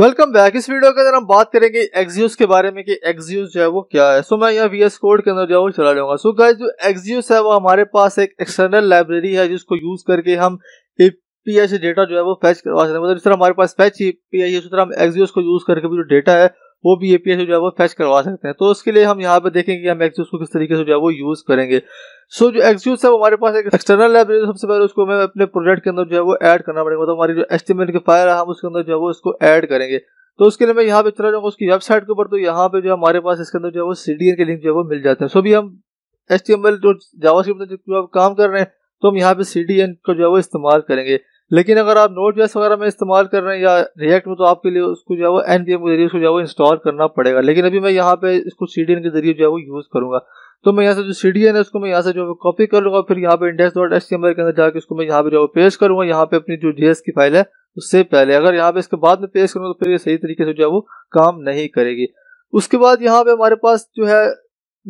welcome back इस video के अंदर हम बात करेंगे एक्सयूज के बारे में कि एक्सयूज जो है वो क्या है सो so, मैं यहाँ वीएस कोड के अंदर जो है वो चला जाऊंगा सो गाइस जो एक्सयूज है वो हमारे पास एक एक्सटर्नल लाइब्रेरी है जिसको यूज करके हम एपीआई से डेटा जो है वो फैच करवा सकते हैं मतलब जिस तरह हमारे पास फैच एपीआई है उस तरह हम एक्सयूज को यूज करके भी जो डेटा है वो भी एपीआई से जो है वो फैच करवा सकते हैं तो उसके लिए हम यहाँ पे देखेंगे हम एक्सयूज को किस तरीके से जो है वो यूज़ करेंगे सो so, जो एक्सक्यूज है वो हमारे पास एक एक्सटर्नल लाइब्रेरी सबसे पहले उसको मैं अपने प्रोजेक्ट के अंदर जो है वो ऐड करना पड़ेगा तो हमारी जो एस्टिमेट की फायर है हम उसके अंदर जो है वो उसको ऐड करेंगे तो उसके लिए मैं यहाँ पे चला जाऊँगा उसकी वेबसाइट के ऊपर तो यहाँ पे जो हमारे पास इसके अंदर जो है वो सी के लिंक जो है वो मिल जाते हैं सो भी हम एस टी एम एल जो जावा काम कर रहे हैं तो हम यहाँ पे सी डी एन का जो है वो इस्तेमाल करेंगे लेकिन अगर आप नोट जेस वगैरह में इस्तेमाल कर रहे हैं या रिएक्ट में तो आपके लिए उसको जो है वो एन के जरिए उसको जो है वो इंस्टॉल करना पड़ेगा लेकिन अभी मैं यहाँ पे इसको सी के जरिए जो है वो यूज़ करूँगा तो मैं यहाँ से जो सी डी एन है उसको मैं यहाँ से जो है कॉपी कर लूँगा फिर यहाँ पे इंडेक्स डॉट एच के अंदर जाकर उसको मैं यहाँ पे जो पेश करूँगा यहाँ पे अपनी जो जे की फाइल है उससे पहले अगर यहाँ पे इसके बाद में पेश करूँगा तो फिर ये सही तरीके से जो है वो काम नहीं करेगी उसके बाद यहाँ पे हमारे पास जो है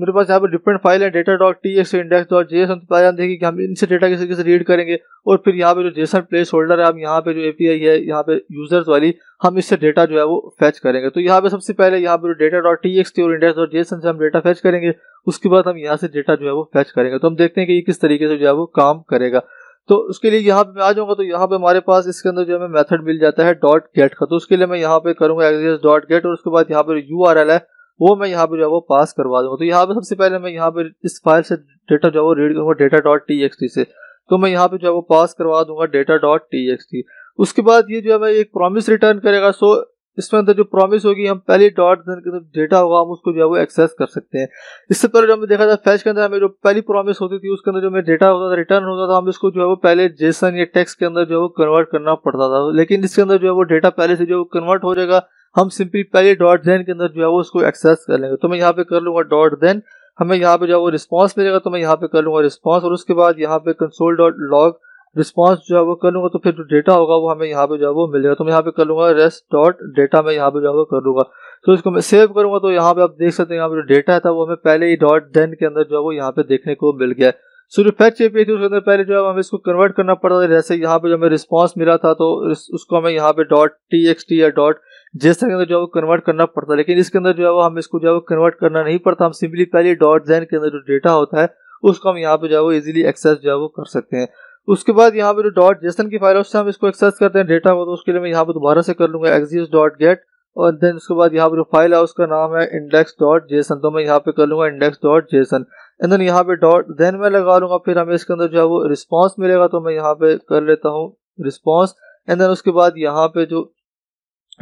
मेरे पास यहाँ पर डिफरेंट फाइल है data dot T X index dot J तो पहचान देगी कि हम इनसे डेटा किस तरीके से रीड करेंगे और फिर यहाँ पे जो जेसन प्लेस होल्डर है हम यहाँ पे जो एपीआई है यहाँ पे यूजर्स वाली हम इससे डेटा जो है वो फैच करेंगे तो यहाँ पे सबसे पहले यहाँ पे डेटा डॉट टी एक्स और इंडेक्स डॉट जेसन से हम डेटा फैच करेंगे उसके बाद हम यहाँ से डेटा जो है वो फैच करेंगे तो हम देखते हैं कि ये किस तरीके से जो है वो काम करेगा तो उसके लिए यहाँ पे मैं आ जाऊँगा तो यहाँ पे हमारे पास इसके अंदर जो हमें मेथड मिल जाता है डॉट गेट का तो उसके लिए मैं यहाँ पे करूँगा एक्स डॉट गेट और उसके बाद यहाँ पर यू आर एल है वो मैं यहाँ पे जो है वो पास करवा दूंगा तो यहाँ पे सबसे पहले मैं यहाँ पे इस फाइल से डेटा जो है वो रीड करूँगा data dot T X T से तो मैं यहाँ पे जो है वो पास करवा दूंगा data dot T X T उसके बाद ये जो है मैं एक प्रॉमिस रिटर्न करेगा सो इसमें अंदर जो प्रॉमिस होगी हम पहले डॉट के अंदर डेटा होगा हम उसको जो है वो एक्सेस कर सकते हैं इससे पहले जो हमने देखा था फैच के अंदर हमें जो पहली प्रॉमिस होती थी उसके अंदर जो हमें डेटा होता था रिटर्न होता था हम इसको जो है वो पहले जेसन या टेक्स्ट के अंदर जो है वो कन्वर्ट करना पड़ता था लेकिन इसके अंदर जो है वो डेटा पहले से जो कन्वर्ट हो जाएगा हम सिंपली पहले डॉट देन के अंदर जो है वो उसको एक्सेस कर लेंगे तो मैं यहाँ पे कर लूंगा डॉट देन हमें यहाँ पे जो है वो रिस्पॉन्स मिलेगा तो मैं यहाँ पे कर लूंगा रिस्पॉन्स और उसके बाद यहाँ पे कंसोल डॉट लॉग रिस्पॉन्स जो है वो कर लूंगा तो फिर जो डेटा होगा वो हमें यहाँ पे जो है वो मिलेगा तो मैं यहाँ पे कर लूंगा रेस्ट डॉट डेटा मैं यहाँ पे जो है वो कर लूंगा तो इसको मैं सेव करूंगा तो यहाँ पे आप देख सकते हैं यहाँ पे जो डेटा था वो हमें पहले ही डॉट देन के अंदर जो है वो यहाँ पे देखने को मिल गया है जो चेप ये थी उसके अंदर पहले जो है हमें इसको कन्वर्ट करना पड़ता था जैसे यहाँ पे जो हमें रिस्पॉन्स मिला था तो उसको हमें यहाँ पे डॉट टी एक्स टी या डॉट जैसे के अंदर जो है वो कन्वर्ट करना पड़ता है लेकिन इसके अंदर जो है वो हम इसको जो है वो कन्वर्ट करना नहीं पड़ता हम सिंपली पहले डॉट जैन के अंदर जो डेटा होता है उसको हम यहाँ पे जो है वो इजिली एक्सेस जो है वो कर सकते हैं उसके बाद यहाँ पे जो डॉट जेसन की फाइल उससे हम इसको एक्सेस करते हैं डेटा को तो उसके लिए मैं यहाँ पे दोबारा से कर लूंगा एक्जिस डॉट गेट और देन उसके बाद यहाँ पर जो फाइल है उसका नाम है इंडेक्स डॉट जेसन तो मैं यहाँ पे कर लूंगा index dot JSON and then यहाँ पे डॉट देन मैं लगा लूंगा फिर हमें इसके अंदर जो है वो रिस्पॉन्स मिलेगा तो मैं यहाँ पे कर लेता हूँ रिस्पॉन्स एंड देन उसके बाद यहाँ पे जो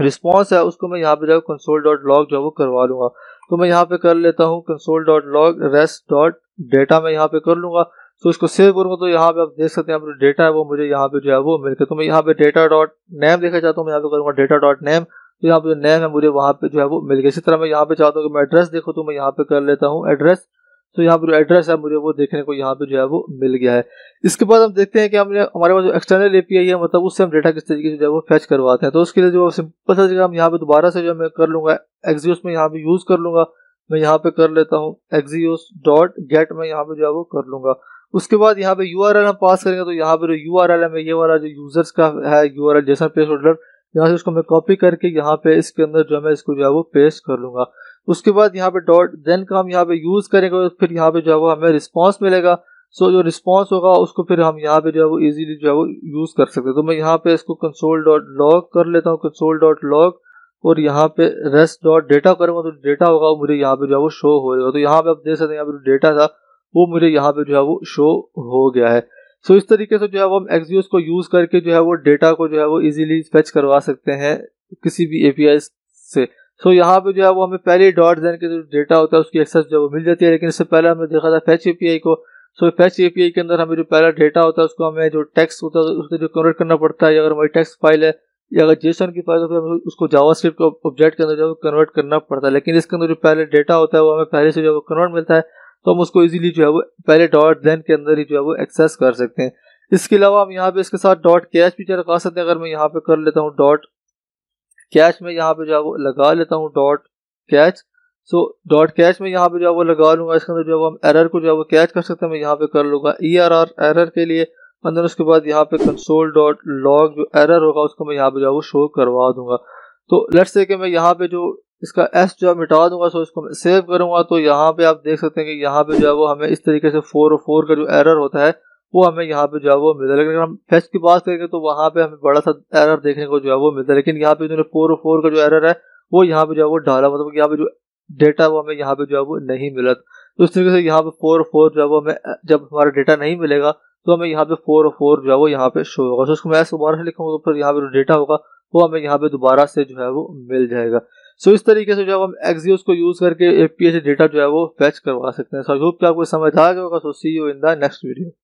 रिस्पॉन्स है उसको मैं यहाँ पे जो कंसोल डॉट लॉग जो है वो करवा लूंगा तो मैं यहाँ पे कर लेता हूँ console dot log rest dot data मैं यहाँ पे कर लूंगा तो इसको सेव करूंगा तो यहाँ पे आप देख सकते हैं डेटा है वो मुझे यहाँ पे जो है वो मिलकर तो मैं यहाँ पे डेटा डॉट नेम देखा चाहता हूँ मैं यहाँ पे करूंगा डेटा डॉट नेम तो यहाँ पे जो नेम है मुझे वहाँ पे जो है वो मिल गया इसी तरह मैं यहाँ पे चाहता हूँ कि मैं एड्रेस देखो तो मैं यहाँ पे कर लेता हूँ एड्रेस तो यहाँ पर जो एड्रेस है मुझे वो देखने को यहाँ पे जो है वो मिल गया है इसके बाद हम देखते हैं कि हमने हमारे पास जो एक्सटर्नल एपीआई है मतलब उससे हम डेटा किस तरीके से जो है वो फैच करवाते हैं तो उसके लिए जो सिंपल सा जगह हम यहाँ पे दोबारा से जो मैं कर लूंगा एक्जियोस में यहाँ पे यूज कर लूंगा मैं यहाँ पे कर लेता हूँ एक्जियोस डॉट गेट में यहाँ पे जो है वो कर लूंगा उसके बाद यहाँ पे यू आर एल हम पास करेंगे तो यहाँ पे जो यू आर एल है ये वाला जो यूजर्स का है यू आर एल जैसा पेज यहाँ से उसको मैं कॉपी करके यहाँ पे इसके अंदर जो है मैं इसको जो है वो पेस्ट कर लूंगा उसके बाद यहाँ पे डॉट देन का हम यहाँ पे यूज़ करेंगे फिर यहाँ पे जो है वो हमें रिस्पॉन्स मिलेगा सो जो रिस्पॉन्स होगा उसको फिर हम यहाँ पे जो है वो ईजिली जो है वो यूज़ कर सकते हैं तो मैं यहाँ पे इसको कंसोल डॉट लॉग कर लेता हूँ कंसोल डॉट लॉग और यहाँ पे रेस्ट डॉट डेटा करूँगा तो डेटा होगा वो मुझे यहाँ पे जो है वो शो हो जाएगा तो यहाँ पे आप देख सकते हैं यहाँ पे जो डेटा था वो मुझे यहाँ पे जो है वो शो हो गया है सो so, इस तरीके से जो है वो हम एक्सियोस को यूज करके जो है वो डेटा को जो है वो इजीली फेच करवा सकते हैं किसी भी एपीआई से सो so, यहाँ पे जो है वो हमें पहले डॉट जैन के जो डेटा होता है उसकी एक्सेस जो है वो मिल जाती है लेकिन इससे पहले हमने देखा था फैच एपीआई को सो फैच एपीआई के अंदर हमें जो पहला डेटा होता है उसको हमें जो टेक्स्ट होता है उसको जो कन्वर्ट करना पड़ता है अगर हमारी टेक्स फाइल है या अगर जेसन की फाइल है तो उसको जावा स्क्रिप्ट ऑब्जेक्ट के अंदर जो है कन्वर्ट करना पड़ता है लेकिन इसके अंदर जो पहले डेटा होता है वो हमें पहले से जो है कन्वर्ट मिलता है तो हम उसको इजीली जो है वो पहले डॉट देन के अंदर ही जो है वो एक्सेस कर सकते हैं इसके अलावा हम यहाँ पे इसके साथ डॉट कैश भी लगा सकते हैं अगर मैं यहाँ पे कर लेता हूँ डॉट कैश में यहाँ पे जो है वो लगा लेता हूँ dot catch so dot catch में यहाँ पे जो है वो लगा लूंगा इसके अंदर जो है हम एरर को जो है वो कैच कर सकते हैं मैं यहाँ पे कर लूंगा ई आर आर एरर के लिए अंदर उसके बाद यहाँ पे कंसोल डॉट लॉग जो एरर होगा उसको मैं यहाँ पे जो है वो शो करवा दूंगा तो लेट्स से कि मैं यहाँ पे जो इसका एस जो है मिटा दूंगा सो इसको सेव करूंगा तो यहाँ पे आप देख सकते हैं कि यहाँ पे जो है वो हमें इस तरीके से फोर और फोर का जो एरर होता है वो हमें यहाँ पे जो है वो मिलता है लेकिन हम फेच की बात करेंगे तो वहाँ पे हमें बड़ा सा एरर देखने को जो है वो मिलता है लेकिन यहाँ पे जो फोर और फोर का जो एरर है वो यहाँ पे जो है वो डाला मतलब यहाँ पे जो डेटा वो हमें यहाँ पे जो है वो नहीं मिला तो इस तरीके से यहाँ पे फोर फोर जो है वो हमें जब हमारा डेटा नहीं मिलेगा तो हमें यहाँ पे फोर और फोर जो है वो यहाँ पे शो होगा तो इसको मैं दोबारा से लिखूंगा तो फिर यहाँ पे जो डेटा होगा वो हमें यहाँ पे दोबारा से जो है वो मिल जाएगा सो इस तरीके से जो हम एक्सियोज को यूज करके एपीएस डेटा जो है वो फैच करवा सकते हैं सो आई होप कि आपको समझ आ गया होगा so see you in the next video